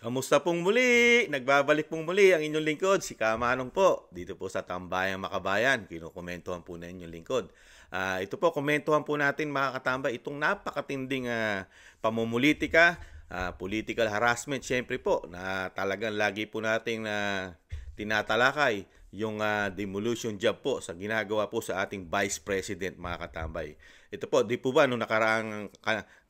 Kamusta pong muli? Nagbabalik pong muli ang inyong lingkod, si Kamanong po. Dito po sa Tambayang Makabayan, kinukomentuhan po na inyong lingkod. Uh, ito po, komentohan po natin mga katambay, itong napakatinding uh, pamumulitika, uh, political harassment, syempre po, na talagang lagi po nating uh, tinatalakay yung uh, demolition job po sa ginagawa po sa ating Vice President mga katambay. Ito po, di po ba, nung nakaraang,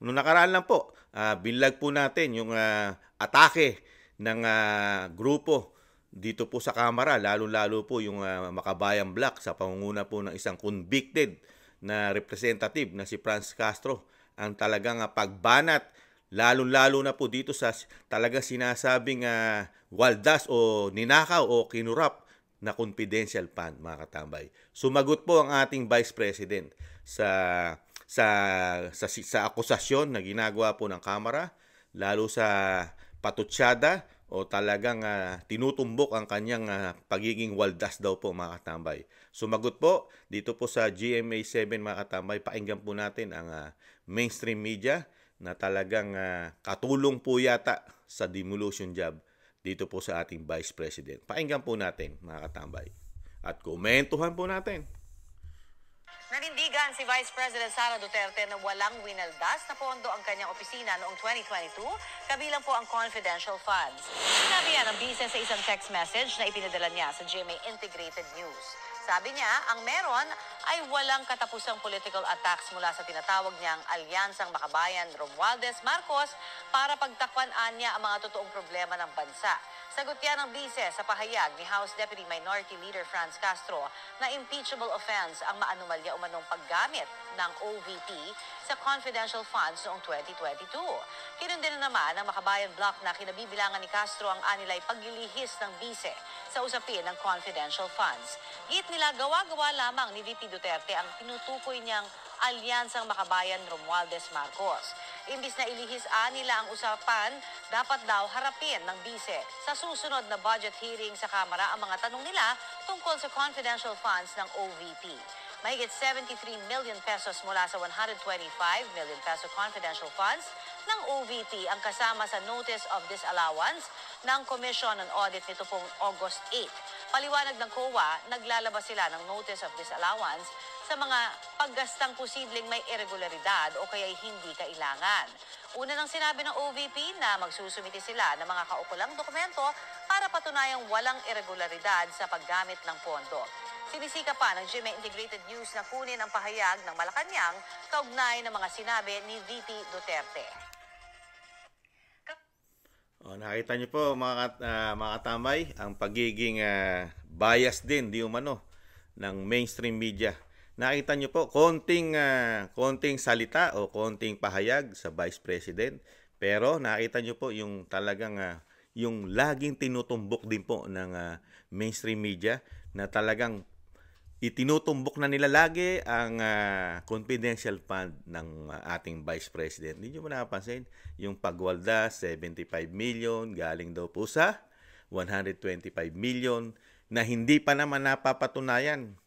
nung nakaraan lang po, uh, binlag po natin yung uh, atake ng uh, grupo dito po sa Kamara, lalo-lalo po yung uh, ah, Makabayan Black sa pangunguna po ng isang convicted na representative na si Franz Castro ang talagang uh, pagbanat lalo-lalo na po dito sa talagang sinasabing uh, waldas o ninakaw o kinurap na confidential fund mga katambay. Sumagot po ang ating Vice President sa sa sa, sa akusasyon na ginagawa po ng Kamara lalo sa patutsyada o talagang uh, tinutumbok ang kanyang uh, pagiging waldas daw po mga katambay. Sumagot po dito po sa GMA7 mga katambay, painggan po natin ang uh, mainstream media na talagang uh, katulong po yata sa demolition job dito po sa ating Vice President. Painggan po natin mga katambay at komentuhan po natin. Nanindigan si Vice President Sara Duterte na walang winaldas na pondo ang kanyang opisina noong 2022, kabilang po ang confidential funds. Sinabi yan ang bisa sa isang text message na ipinadala niya sa GMA Integrated News. Sabi niya, ang meron ay walang katapusang political attacks mula sa tinatawag niyang Alyansang Makabayan Romualdez Marcos para pagtakwanan niya ang mga totoong problema ng bansa Sagot yan ng bise sa pahayag ni House Deputy Minority Leader Franz Castro na impeachable offense ang maanumalya umanong paggamit ng OVP sa confidential funds noong 2022. Kinundin naman ang makabayan block na kinabibilangan ni Castro ang anilay paglilihis ng bise sa usapin ng confidential funds. Git nila gawa-gawa lamang ni VP Duterte ang tinutukoy niyang alyansang makabayan Romualdez Marcos. Imbis na ilihis-a nila ang usapan, dapat daw harapin ng bise. Sa susunod na budget hearing sa Kamara ang mga tanong nila tungkol sa confidential funds ng OVP. Mahigit 73 million pesos mula sa 125 million peso confidential funds ng OVP ang kasama sa Notice of Disallowance ng Commission on Audit nito pong August 8. Paliwanag ng COA, naglalabas sila ng Notice of Disallowance sa mga paggastang posibleng may irregularidad o kaya hindi kailangan. Una nang sinabi ng OVP na magsusumiti sila ng mga kaukulang dokumento para patunayang walang irregularidad sa paggamit ng pondo. Sinisika pa ng GMA Integrated News na kunin ang pahayag ng Malacanang kaugnay ng mga sinabi ni VP Duterte. Oh, nakita niyo po mga, uh, mga katambay ang pagiging uh, bias din di umano ng mainstream media Nakita nyo po, konting, uh, konting salita o konting pahayag sa Vice President. Pero nakita nyo po yung talagang uh, yung laging tinutumbok din po ng uh, mainstream media na talagang itinutumbok na nila lagi ang uh, confidential fund ng uh, ating Vice President. Hindi nyo mo napansin yung pagwalda 75 million galing daw po sa 125 million na hindi pa naman napapatunayan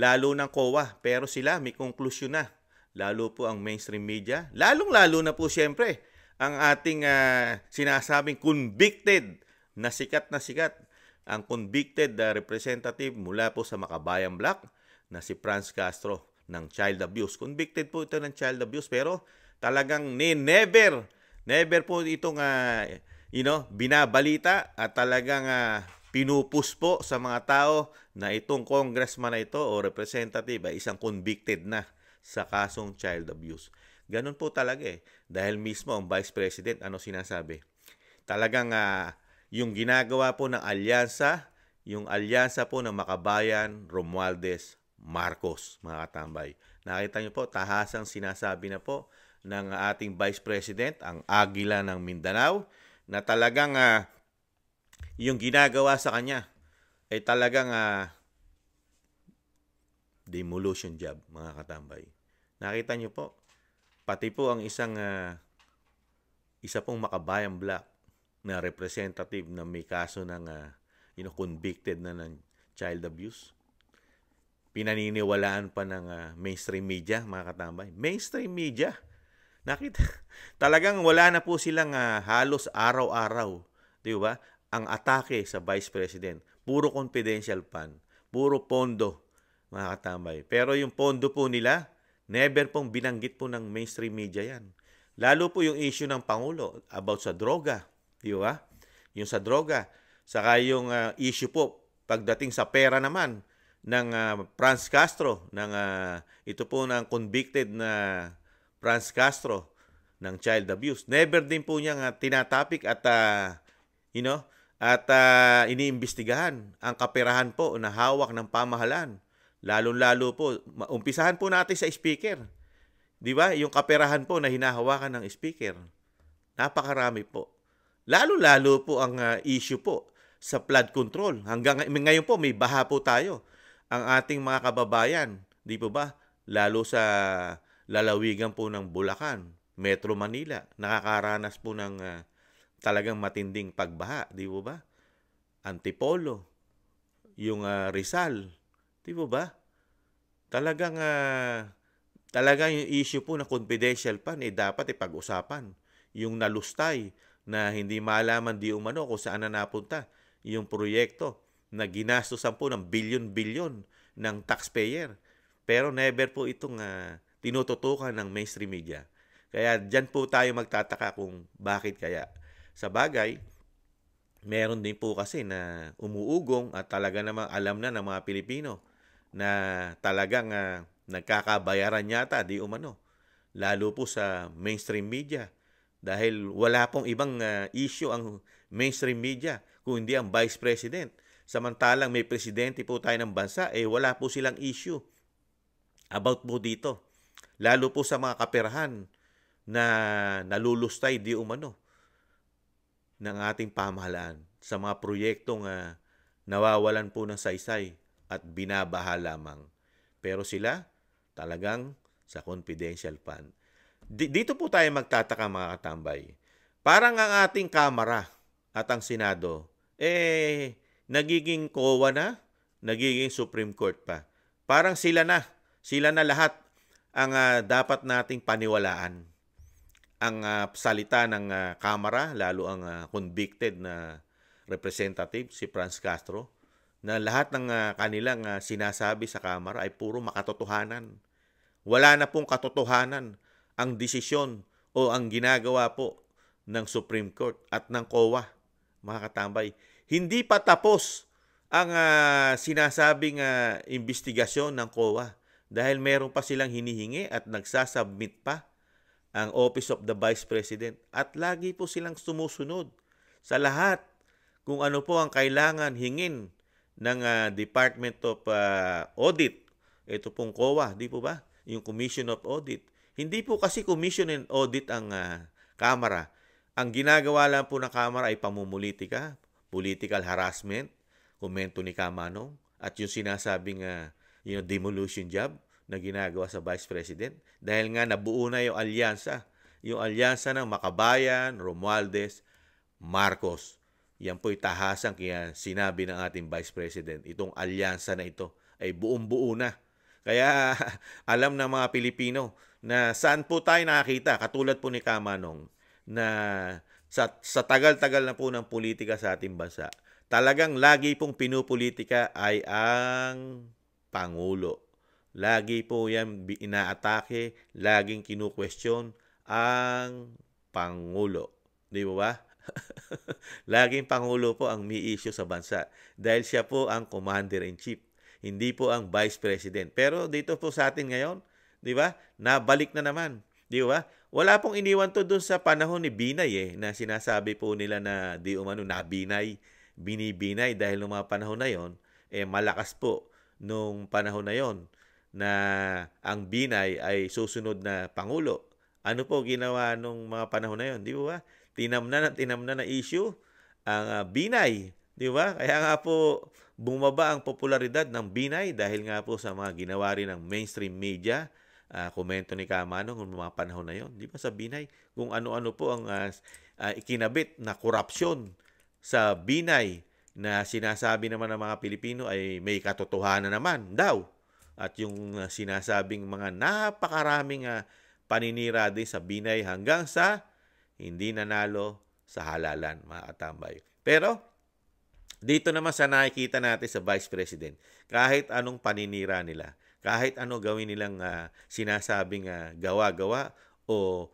lalo ng COA. Pero sila may konklusyon na. Lalo po ang mainstream media. Lalong-lalo na po siyempre ang ating uh, sinasabing convicted na sikat na sikat. Ang convicted uh, representative mula po sa Makabayang Black na si Franz Castro ng child abuse. Convicted po ito ng child abuse pero talagang ni never never po itong uh, you know, binabalita at talagang uh, pinupuspo sa mga tao na itong congressman na ito o representative ay isang convicted na sa kasong child abuse. Ganon po talaga eh. Dahil mismo ang Vice President, ano sinasabi? Talagang uh, yung ginagawa po ng alyansa, yung alyansa po ng Makabayan, Romualdez, Marcos, mga katambay. Nakita niyo po, tahasang sinasabi na po ng ating Vice President, ang Agila ng Mindanao, na talagang uh, yung ginagawa sa kanya ay talagang uh, demolition job, mga katambay. Nakita nyo po, pati po ang isang uh, isa pong makabayang black na representative na may kaso ng uh, ah, you know, convicted na ng child abuse. Pinaniniwalaan pa ng uh, mainstream media, mga katambay. Mainstream media. Nakita, talagang wala na po silang uh, halos araw-araw, 'di ba? ang atake sa Vice President. Puro confidential fund, puro pondo, mga katambay. Pero yung pondo po nila, never pong binanggit po ng mainstream media yan. Lalo po yung issue ng Pangulo about sa droga, di ba? Yung sa droga. Saka yung uh, issue po pagdating sa pera naman ng uh, Franz Castro, ng uh, ito po ng convicted na Franz Castro ng child abuse. Never din po niyang uh, tinatapik at uh, you know, at uh, iniimbestigahan ang kaperahan po na hawak ng pamahalaan. lalo lalo po, umpisahan po natin sa speaker. Di ba? Yung kaperahan po na hinahawakan ng speaker. Napakarami po. Lalo-lalo po ang uh, issue po sa flood control. Hanggang ngayon po, may baha po tayo. Ang ating mga kababayan, di po ba? Lalo sa lalawigan po ng Bulacan, Metro Manila, nakakaranas po ng uh, talagang matinding pagbaha, di po ba? Antipolo, yung uh, Rizal, di po ba? Talagang uh, talagang yung issue po na confidential pa eh dapat ipag-usapan. Yung nalustay na hindi malaman di umano kung saan na napunta yung proyekto na ginastosan po ng bilyon-bilyon ng taxpayer. Pero never po itong uh, tinututukan ng mainstream media. Kaya dyan po tayo magtataka kung bakit kaya sa bagay, meron din po kasi na umuugong at talaga namang alam na ng mga Pilipino na talagang uh, nagkakabayaran yata di umano. Lalo po sa mainstream media dahil wala pong ibang uh, issue ang mainstream media kundi ang vice president. Samantalang may presidente po tayo ng bansa, eh wala po silang issue about po dito. Lalo po sa mga kaperahan na nalulustay di umano ng ating pamahalaan sa mga proyektong uh, nawawalan po ng saysay at binabaha lamang. Pero sila talagang sa confidential fund. D- dito po tayo magtataka mga katambay. Parang ang ating Kamara at ang Senado, eh, nagiging COA na, nagiging Supreme Court pa. Parang sila na, sila na lahat ang uh, dapat nating paniwalaan ang uh, salita ng uh, Kamara, lalo ang uh, convicted na representative, si Franz Castro, na lahat ng uh, kanilang uh, sinasabi sa kamera ay puro makatotohanan. Wala na pong katotohanan ang desisyon o ang ginagawa po ng Supreme Court at ng COA, mga katambay. Hindi pa tapos ang uh, sinasabing uh, investigasyon ng COA dahil meron pa silang hinihingi at nagsasubmit pa ang Office of the Vice President at lagi po silang sumusunod sa lahat kung ano po ang kailangan hingin ng uh, Department of uh, Audit. Ito pong COA, di po ba? Yung Commission of Audit. Hindi po kasi Commission and Audit ang uh, Kamara. Ang ginagawa lang po ng Kamara ay pamumulitika, political harassment, komento ni Kamanong, at yung sinasabing uh, you know, demolition job na ginagawa sa Vice President dahil nga nabuo na yung alyansa, yung alyansa ng Makabayan, Romualdez, Marcos. Yan po itahasang kaya sinabi ng ating Vice President, itong alyansa na ito ay buong-buo na. Kaya alam ng mga Pilipino na saan po tayo nakakita, katulad po ni Kamanong, na sa, sa tagal-tagal na po ng politika sa ating bansa, talagang lagi pong pinupolitika ay ang Pangulo Lagi po yan inaatake, laging kinukwestiyon ang Pangulo. Di ba ba? laging Pangulo po ang may issue sa bansa dahil siya po ang Commander-in-Chief, hindi po ang Vice President. Pero dito po sa atin ngayon, di ba? Nabalik na naman. Di ba? Wala pong iniwan to doon sa panahon ni Binay eh, na sinasabi po nila na di umano nabinay, binibinay dahil noong mga panahon na yon, eh malakas po noong panahon na yon na ang Binay ay susunod na Pangulo. Ano po ginawa nung mga panahon na yon, di ba? Tinamnan at tinamnan na issue ang ah, Binay, di ba? Kaya nga po bumaba ang popularidad ng Binay dahil nga po sa mga ginawa rin ng mainstream media uh, komento ni Kamano nung mga panahon na yon. Di ba sa Binay? Kung ano-ano po ang uh, uh, ikinabit na korupsyon sa Binay na sinasabi naman ng mga Pilipino ay may katotohanan naman daw at yung ah, sinasabing mga napakaraming ah, paninira din sa binay hanggang sa hindi nanalo sa halalan, mga katambay. Pero, dito naman sa nakikita natin sa Vice President, kahit anong paninira nila, kahit ano gawin nilang uh, sinasabing uh, gawa-gawa o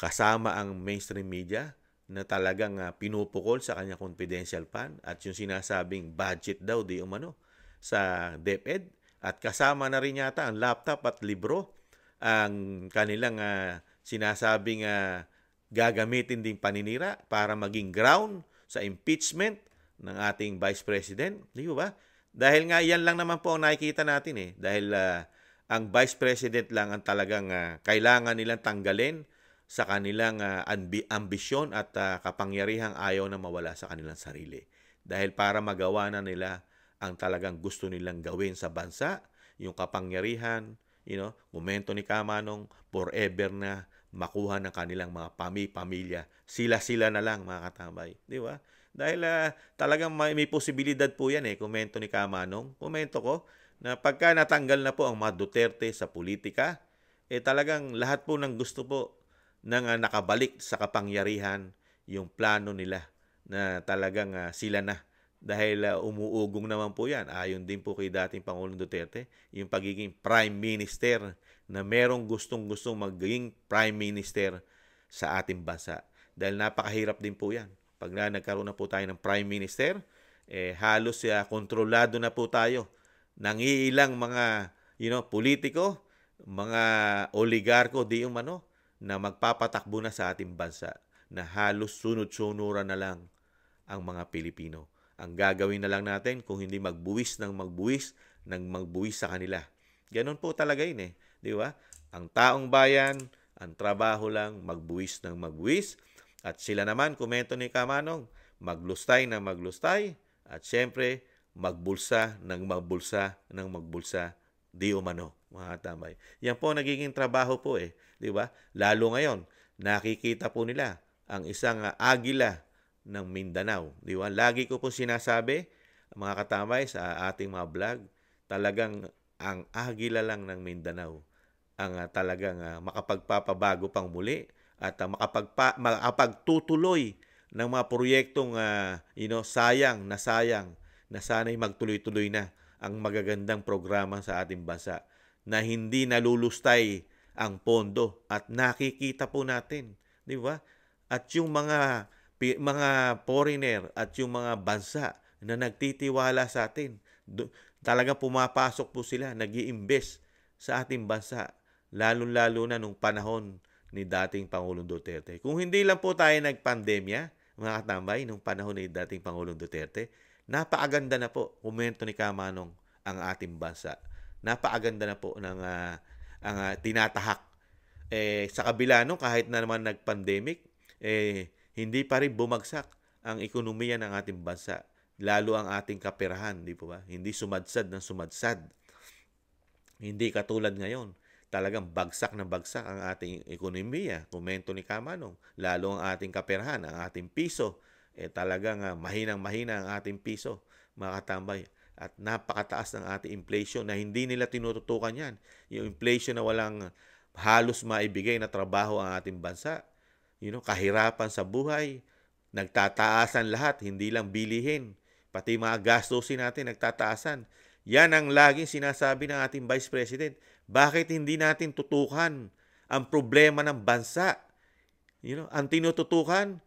kasama ang mainstream media na talagang uh, pinupukol sa kanya confidential fund at yung sinasabing budget daw di umano sa DepEd at kasama na rin yata ang laptop at libro ang kanilang uh, sinasabing uh, gagamitin ding paninira para maging ground sa impeachment ng ating Vice President. Di ba? Dahil nga yan lang naman po ang nakikita natin eh. Dahil uh, ang Vice President lang ang talagang uh, kailangan nilang tanggalin sa kanilang uh, ambi- ambisyon at uh, kapangyarihang ayaw na mawala sa kanilang sarili. Dahil para magawa na nila ang talagang gusto nilang gawin sa bansa, yung kapangyarihan, you know, momento ni Kamanong forever na makuha ng kanilang mga pami, pamilya. Sila-sila na lang mga katambay. Di ba? Dahil uh, talagang may, may posibilidad po yan eh, komento ni Kamanong. Komento ko na pagka natanggal na po ang mga sa politika, eh talagang lahat po ng gusto po nang uh, ah, nakabalik sa kapangyarihan yung plano nila na talagang uh, sila na dahil uh, umuugong naman po yan, ayon din po kay dating Pangulong Duterte, yung pagiging Prime Minister na merong gustong-gustong magiging Prime Minister sa ating bansa. Dahil napakahirap din po yan. Pag na nagkaroon na po tayo ng Prime Minister, eh, halos uh, kontrolado na po tayo ng ilang mga you know, politiko, mga oligarko, di umano, na magpapatakbo na sa ating bansa na halos sunod-sunuran na lang ang mga Pilipino. Ang gagawin na lang natin kung hindi magbuwis ng magbuwis ng magbuwis sa kanila. Ganon po talaga yun eh. Di ba? Ang taong bayan, ang trabaho lang magbuwis ng magbuwis. At sila naman, komento ni Kamanong, maglustay ng maglustay. At syempre, magbulsa ng magbulsa ng magbulsa di umano, mga tambay. Yan po nagiging trabaho po eh, di ba? Lalo ngayon, nakikita po nila ang isang agila ng Mindanao. Di ba? Lagi ko pong sinasabi, mga katamay, sa ating mga vlog, talagang ang agila lang ng Mindanao ang uh, talagang uh, makapagpapabago pang muli at uh, makapagpa, makapagtutuloy ng mga proyektong uh, you know, sayang na sayang na sana'y magtuloy-tuloy na ang magagandang programa sa ating bansa na hindi nalulustay ang pondo at nakikita po natin, di ba? At yung mga mga foreigner at yung mga bansa na nagtitiwala sa atin. talaga pumapasok po sila, nag invest sa ating bansa, lalo-lalo na nung panahon ni dating Pangulong Duterte. Kung hindi lang po tayo nagpandemya, mga katambay, nung panahon ni dating Pangulong Duterte, napaaganda na po, kumento ni Kamanong, ang ating bansa. Napaaganda na po ng uh, ang uh, tinatahak. Eh, sa kabila no, kahit na naman nag-pandemic, eh, hindi pa rin bumagsak ang ekonomiya ng ating bansa, lalo ang ating kaperahan, di po ba? Hindi sumadsad ng sumadsad. Hindi katulad ngayon, talagang bagsak na bagsak ang ating ekonomiya, komento ni Kamanong, lalo ang ating kaperahan, ang ating piso, eh talagang uh, ah, mahinang-mahina ang ating piso, makatambay. At napakataas ng ating inflation na hindi nila tinututukan yan. Yung inflation na walang halos maibigay na trabaho ang ating bansa, you know, kahirapan sa buhay, nagtataasan lahat, hindi lang bilihin. Pati mga gastusin natin nagtataasan. Yan ang laging sinasabi ng ating Vice President. Bakit hindi natin tutukan ang problema ng bansa? You know, ang tinututukan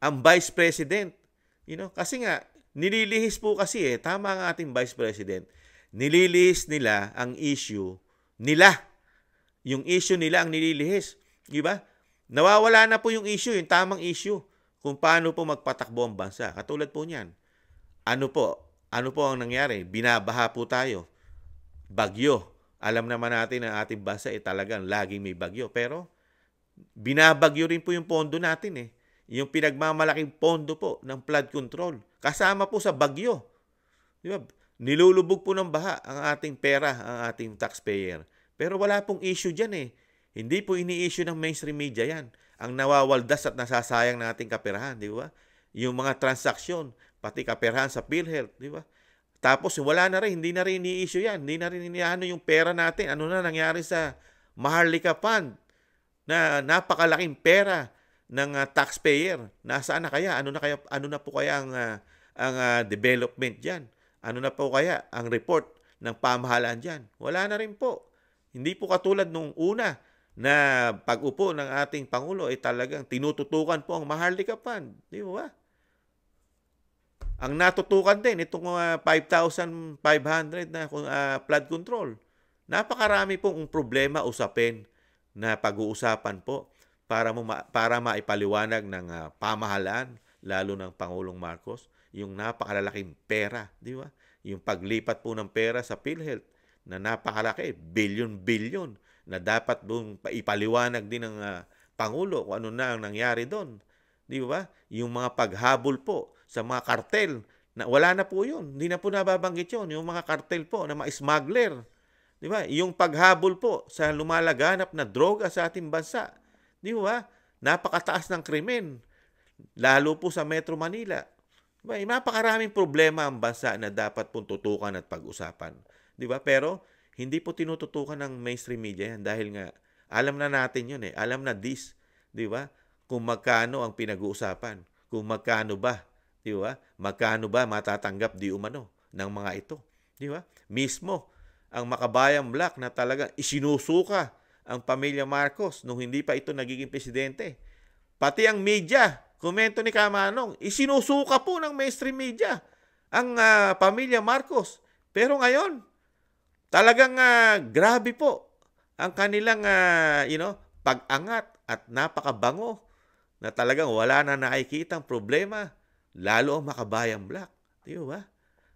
ang Vice President. You know, kasi nga nililihis po kasi eh tama ang ating Vice President. Nililihis nila ang issue nila. Yung issue nila ang nililihis. Di ba? Nawawala na po yung issue, yung tamang issue kung paano po magpatakbo ang bansa. Katulad po niyan. Ano po? Ano po ang nangyari? Binabaha po tayo. Bagyo. Alam naman natin ang ating bansa eh talagang laging may bagyo. Pero binabagyo rin po yung pondo natin eh. Yung pinagmamalaking pondo po ng flood control. Kasama po sa bagyo. Di ba? Nilulubog po ng baha ang ating pera, ang ating taxpayer. Pero wala pong issue dyan eh. Hindi po ini-issue ng mainstream media yan. Ang nawawaldas at nasasayang ating kaperahan, di ba? Yung mga transaksyon, pati kaperahan sa PhilHealth, di ba? Tapos wala na rin, hindi na rin ini issue yan. Hindi na rin iniano yung pera natin. Ano na nangyari sa Maharlika Fund na napakalaking pera ng uh, taxpayer. Nasaan na kaya? Ano na kaya ano na po kaya ang uh, ang uh, development diyan? Ano na po kaya ang report ng pamahalaan diyan? Wala na rin po. Hindi po katulad nung una na pag-upo ng ating Pangulo ay talagang tinututukan po ang Maharlika Fund. Di ba? Ang natutukan din itong uh, 5,500 na uh, flood control. Napakarami pong problema usapin na pag-uusapan po para mo ma- para maipaliwanag ng uh, pamahalaan lalo ng Pangulong Marcos yung napakalalaking pera, di ba? Yung paglipat po ng pera sa PhilHealth na napakalaki, billion billion na dapat doon ipaliwanag din ng uh, Pangulo kung ano na ang nangyari doon. Di ba? Yung mga paghabol po sa mga kartel, na wala na po yun. Hindi na po nababanggit yun. Yung mga kartel po na mga smuggler. Di ba? Yung paghabol po sa lumalaganap na droga sa ating bansa. Di ba? Napakataas ng krimen. Lalo po sa Metro Manila. May eh, Napakaraming problema ang bansa na dapat pong tutukan at pag-usapan. Di ba? Pero hindi po tinututukan ng mainstream media yan dahil nga alam na natin yun eh. Alam na this, di ba? Kung magkano ang pinag-uusapan. Kung magkano ba, di ba? Magkano ba matatanggap di umano ng mga ito, di ba? Mismo, ang makabayang black na talagang isinusuka ang pamilya Marcos nung hindi pa ito nagiging presidente. Pati ang media, komento ni Kamanong, isinusuka po ng mainstream media ang uh, pamilya Marcos. Pero ngayon, Talagang uh, grabe po ang kanilang uh, you know, pag-angat at napakabango na talagang wala na nakikitang problema, lalo ang makabayang black. Di ba?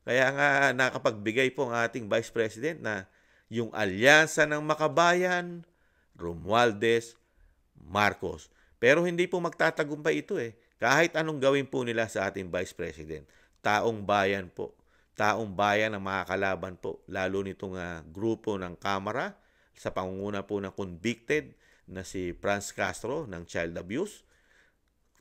Kaya nga nakapagbigay po ang ating Vice President na yung alyansa ng makabayan, Romualdez, Marcos. Pero hindi po magtatagumpay ito eh. Kahit anong gawin po nila sa ating Vice President, taong bayan po taong bayan ang makakalaban po, lalo nitong uh, grupo ng kamera sa pangunguna po ng convicted na si Franz Castro ng child abuse.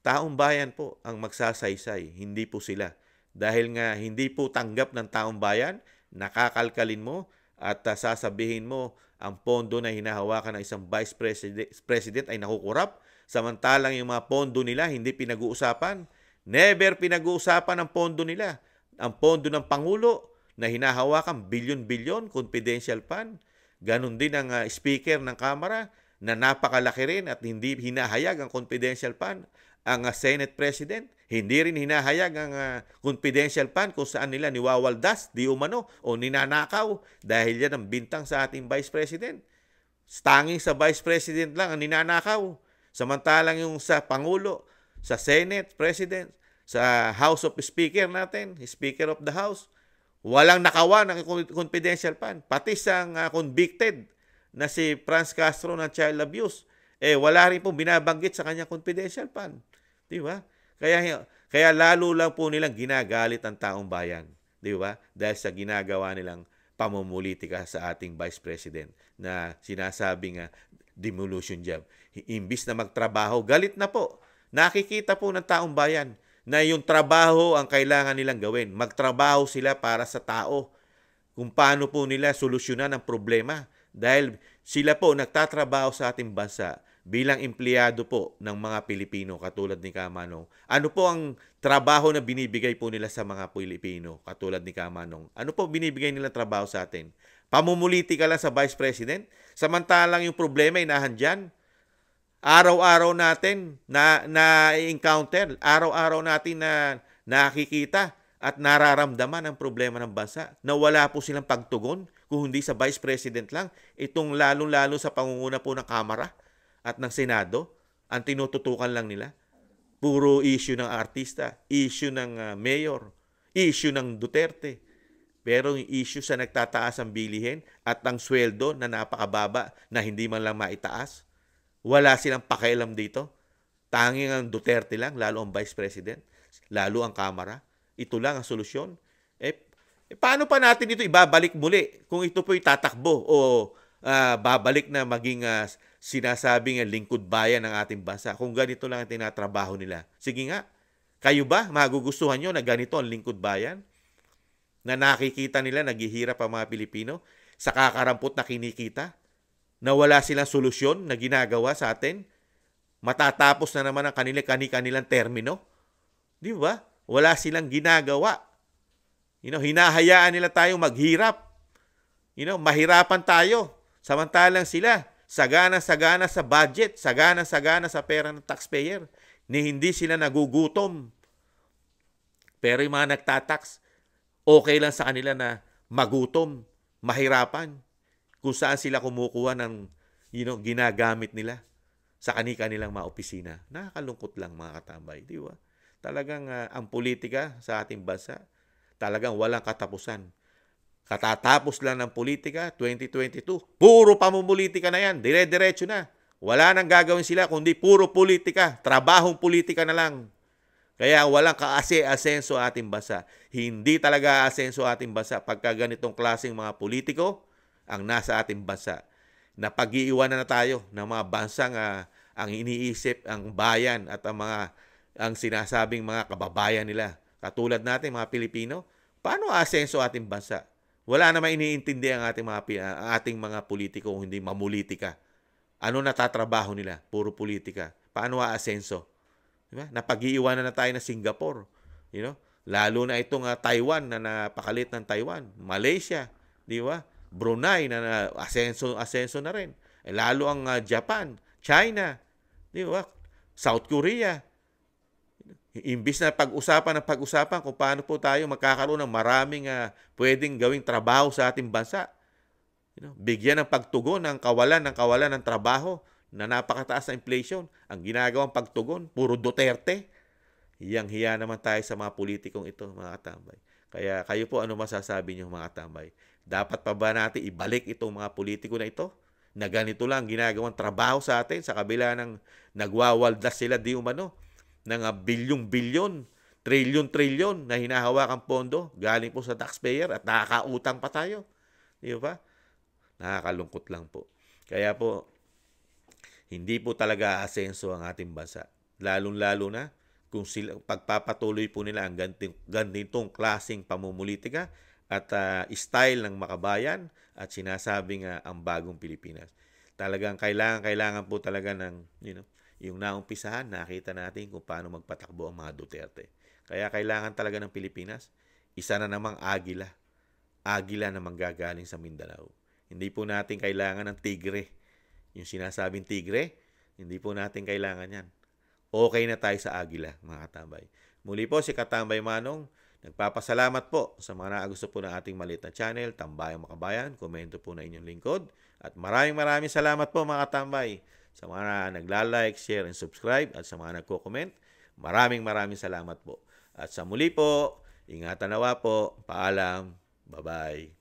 Taong bayan po ang magsasaysay, hindi po sila. Dahil nga hindi po tanggap ng taong bayan, nakakalkalin mo at uh, sasabihin mo ang pondo na hinahawakan ng isang vice president, president ay nakukurap samantalang yung mga pondo nila hindi pinag-uusapan. Never pinag-uusapan ang pondo nila ang pondo ng Pangulo na hinahawakan bilyon-bilyon confidential fund. Ganon din ang uh, speaker ng Kamara na napakalaki rin at hindi hinahayag ang confidential fund. Ang uh, Senate President, hindi rin hinahayag ang uh, confidential fund kung saan nila niwawaldas, di umano, o ninanakaw dahil yan ang bintang sa ating Vice President. Stanging sa Vice President lang ang ninanakaw. Samantalang yung sa Pangulo, sa Senate, President, sa House of Speaker natin, Speaker of the House, walang nakawan ng confidential fund. Pati sa uh, ah, convicted na si Franz Castro ng child abuse, eh wala rin pong binabanggit sa kanya confidential fund. Di ba? Kaya, kaya lalo lang po nilang ginagalit ang taong bayan. Di ba? Dahil sa ginagawa nilang pamumulitika sa ating Vice President na sinasabi uh, ah, demolition job. Imbis na magtrabaho, galit na po. Nakikita po ng taong bayan na yung trabaho ang kailangan nilang gawin. Magtrabaho sila para sa tao kung paano po nila solusyonan ang problema dahil sila po nagtatrabaho sa ating bansa bilang empleyado po ng mga Pilipino katulad ni Kamanong. Ano po ang trabaho na binibigay po nila sa mga Pilipino katulad ni Kamanong? Ano po binibigay nila trabaho sa atin? Pamumuliti ka lang sa Vice President? Samantalang yung problema ay nahan dyan, araw-araw natin na, na encounter, araw-araw natin na nakikita at nararamdaman ang problema ng bansa na wala po silang pagtugon kung hindi sa Vice President lang. Itong lalong-lalo sa pangunguna po ng Kamara at ng Senado, ang tinututukan lang nila. Puro issue ng artista, issue ng ah, mayor, issue ng Duterte. Pero yung issue sa nagtataas ang bilihin at ang sweldo na napakababa na hindi man lang maitaas, wala silang pakialam dito. Tanging ang Duterte lang, lalo ang Vice President, lalo ang Kamara. Ito lang ang solusyon. Eh, eh paano pa natin ito ibabalik muli kung ito po itatakbo o uh, babalik na maging uh, ah, sinasabing lingkod bayan ng ating bansa kung ganito lang ang tinatrabaho nila? Sige nga, kayo ba magugustuhan nyo na ganito ang lingkod bayan? Na nakikita nila naghihirap ang mga Pilipino sa kakarampot na kinikita? na wala silang solusyon na ginagawa sa atin, matatapos na naman ang kanila kani-kanilang termino. Di ba? Wala silang ginagawa. You know, hinahayaan nila tayo maghirap. You know, mahirapan tayo. Samantalang sila, sagana-sagana sa budget, sagana-sagana sa pera ng taxpayer, ni hindi sila nagugutom. Pero yung mga nagtatax, okay lang sa kanila na magutom, mahirapan kung saan sila kumukuha ng you know, ginagamit nila sa kani-kanilang mga opisina. Nakakalungkot lang mga katambay, di ba? Talagang uh, ang politika sa ating bansa, talagang walang katapusan. Katatapos lang ng politika, 2022. Puro pamumulitika na yan, dire-diretso na. Wala nang gagawin sila kundi puro politika, trabahong politika na lang. Kaya walang kaase-asenso ating bansa. Hindi talaga asenso ating bansa pagka ganitong klaseng mga politiko ang nasa ating bansa. Napag-iiwanan na tayo ng mga bansang uh, ang iniisip ang bayan at ang mga ang sinasabing mga kababayan nila. Katulad natin mga Pilipino, paano asenso ating bansa? Wala namang iniintindi ang ating mga ang ating mga politiko kung hindi mamulitika. Ano natatrabaho nila? Puro politika. Paano aasenso? Di ba? Napag-iiwanan na tayo ng Singapore, you know? Lalo na itong uh, Taiwan na napakalit ng Taiwan, Malaysia, di ba? Brunei na, na asenso asenso na rin. Eh, lalo ang uh, Japan, China, di ba? South Korea. Imbis na pag-usapan ng pag-usapan kung paano po tayo magkakaroon ng maraming uh, pwedeng gawing trabaho sa ating bansa. You know, bigyan ng pagtugon ng kawalan ng kawalan ng trabaho na napakataas na inflation. Ang ginagawang pagtugon, puro Duterte. Hiyang-hiya naman tayo sa mga politikong ito, mga katambay. Kaya kayo po ano masasabi niyo mga katambay? Dapat pa ba natin ibalik itong mga politiko na ito? Na ganito lang ginagawang trabaho sa atin sa kabila ng nagwawaldas sila di umano ng ah, bilyong-bilyon, trilyon-trilyon na hinahawakang pondo galing po sa taxpayer at nakakautang pa tayo. Di ba? Nakakalungkot lang po. Kaya po, hindi po talaga asenso ang ating bansa. Lalong-lalo na kung sila, pagpapatuloy po nila ang ganitong klaseng pamumulitika, at uh, style ng makabayan at sinasabing uh, ang bagong Pilipinas. Talagang kailangan kailangan po talaga ng you know, yung naumpisahan nakita natin kung paano magpatakbo ang mga Duterte. Kaya kailangan talaga ng Pilipinas isa na namang agila. Agila na manggagaling sa Mindanao. Hindi po natin kailangan ng tigre. Yung sinasabing tigre, hindi po natin kailangan yan. Okay na tayo sa agila, mga katambay. Muli po si Katambay Manong Nagpapasalamat po sa mga naagusto po ng ating maliit na channel, Tambayang Makabayan. Komento po na inyong lingkod. At maraming maraming salamat po mga tambay sa mga nagla-like, share, and subscribe at sa mga nagko-comment. Maraming maraming salamat po. At sa muli po, ingatan nawa po. Paalam. Bye-bye.